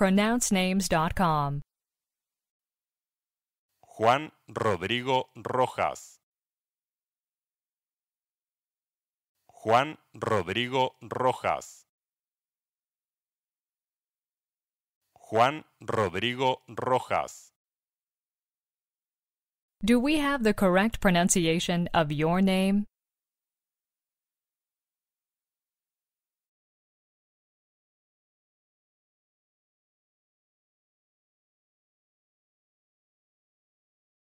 pronouncenames.com. Juan Rodrigo Rojas. Juan Rodrigo Rojas. Juan Rodrigo Rojas. Do we have the correct pronunciation of your name?